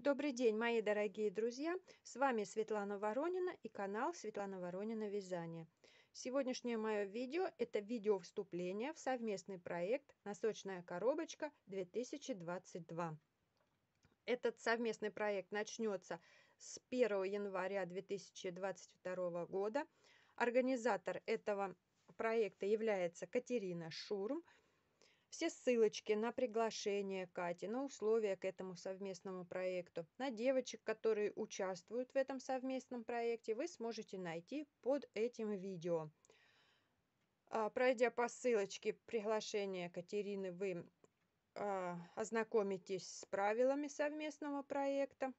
Добрый день, мои дорогие друзья! С вами Светлана Воронина и канал Светлана Воронина Вязание. Сегодняшнее мое видео – это видео вступление в совместный проект «Носочная коробочка 2022». Этот совместный проект начнется с 1 января 2022 года. Организатор этого проекта является Катерина Шурм – все ссылочки на приглашение Кати, на условия к этому совместному проекту, на девочек, которые участвуют в этом совместном проекте, вы сможете найти под этим видео. А, пройдя по ссылочке приглашения Катерины, вы а, ознакомитесь с правилами совместного проекта.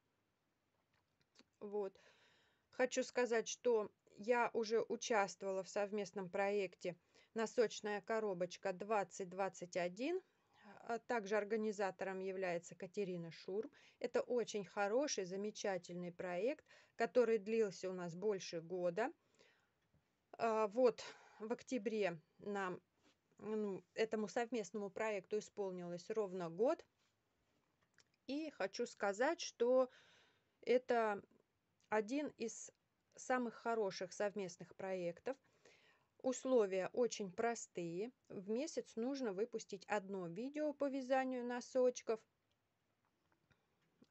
Вот. Хочу сказать, что я уже участвовала в совместном проекте «Носочная коробочка-2021». А также организатором является Катерина Шурм. Это очень хороший, замечательный проект, который длился у нас больше года. А вот в октябре нам ну, этому совместному проекту исполнилось ровно год. И хочу сказать, что это один из самых хороших совместных проектов. Условия очень простые. В месяц нужно выпустить одно видео по вязанию носочков,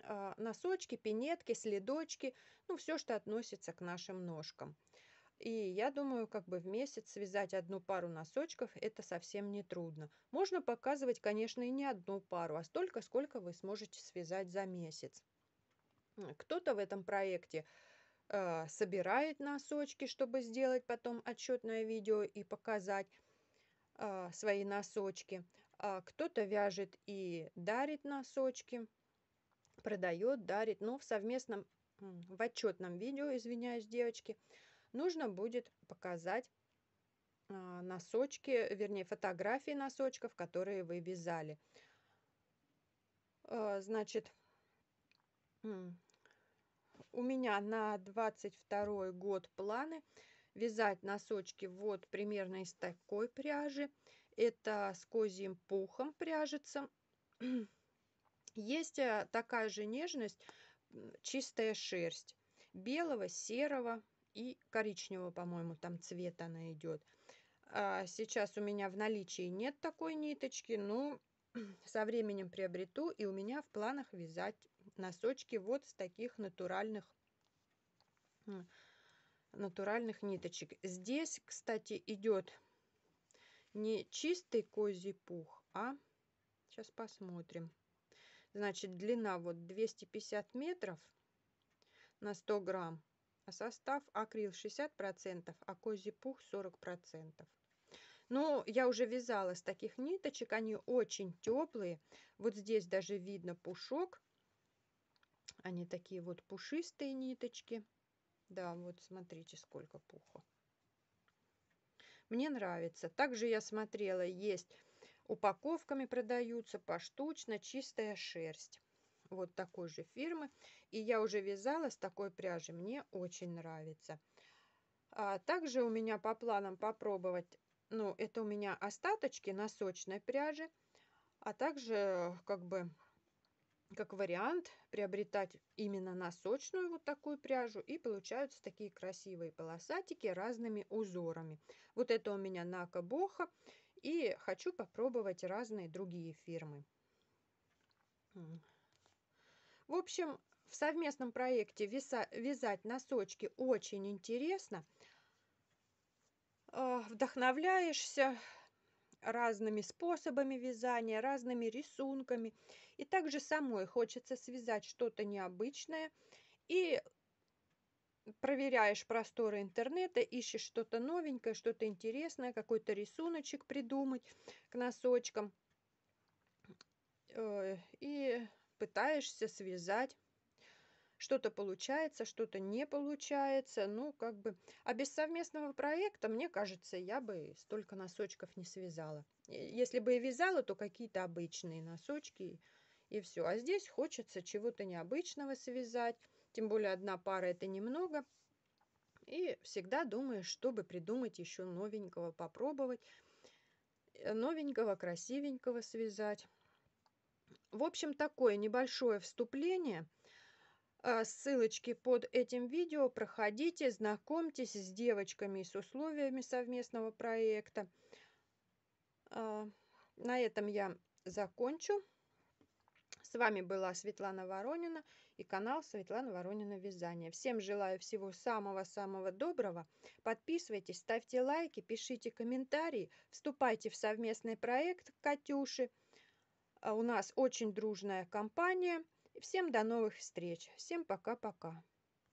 а, носочки, пинетки, следочки, ну, все, что относится к нашим ножкам. И я думаю, как бы в месяц связать одну пару носочков это совсем не трудно. Можно показывать, конечно, и не одну пару, а столько, сколько вы сможете связать за месяц. Кто-то в этом проекте э, собирает носочки, чтобы сделать потом отчетное видео и показать э, свои носочки. А кто-то вяжет и дарит носочки, продает, дарит. Но в совместном, в отчетном видео, извиняюсь, девочки, нужно будет показать а, носочки, вернее, фотографии носочков, которые вы вязали. значит, у меня на 22 год планы вязать носочки вот примерно из такой пряжи. Это с козьим пухом пряжется. Есть э, такая же нежность, чистая шерсть белого, серого и коричневого, по-моему, там цвет она идет. А сейчас у меня в наличии нет такой ниточки, но со временем приобрету, и у меня в планах вязать носочки вот с таких натуральных натуральных ниточек. Здесь, кстати, идет не чистый козий пух, а сейчас посмотрим. Значит, длина вот 250 метров на 100 грамм, а состав акрил 60%, процентов, а козий пух 40%. процентов. Ну, я уже вязала с таких ниточек, они очень теплые. Вот здесь даже видно пушок. Они такие вот пушистые ниточки. Да, вот смотрите, сколько пуха. Мне нравится. Также я смотрела, есть упаковками продаются поштучно чистая шерсть. Вот такой же фирмы. И я уже вязала с такой пряжи. Мне очень нравится. А также у меня по планам попробовать, ну, это у меня остаточки на сочной пряже, а также как бы как вариант приобретать именно носочную вот такую пряжу. И получаются такие красивые полосатики разными узорами. Вот это у меня Нака Боха. И хочу попробовать разные другие фирмы. В общем, в совместном проекте вязать, вязать носочки очень интересно. А, вдохновляешься, разными способами вязания, разными рисунками. И также самой хочется связать что-то необычное. И проверяешь просторы интернета, ищешь что-то новенькое, что-то интересное, какой-то рисуночек придумать к носочкам. Э, и пытаешься связать что-то получается, что-то не получается. Ну, как бы, а без совместного проекта, мне кажется, я бы столько носочков не связала. Э, если бы и вязала, то какие-то обычные носочки и все. А здесь хочется чего-то необычного связать, тем более одна пара это немного. И всегда думаешь, чтобы придумать еще новенького, попробовать, э, новенького, красивенького связать. В общем, такое небольшое вступление – а, ссылочки под этим видео. Проходите, знакомьтесь с девочками и с условиями совместного проекта. А, на этом я закончу. С вами была Светлана Воронина и канал Светлана Воронина Вязание. Всем желаю всего самого-самого доброго. Подписывайтесь, ставьте лайки, пишите комментарии, вступайте в совместный проект Катюши. А, у нас очень дружная компания – Всем до новых встреч. Всем пока-пока.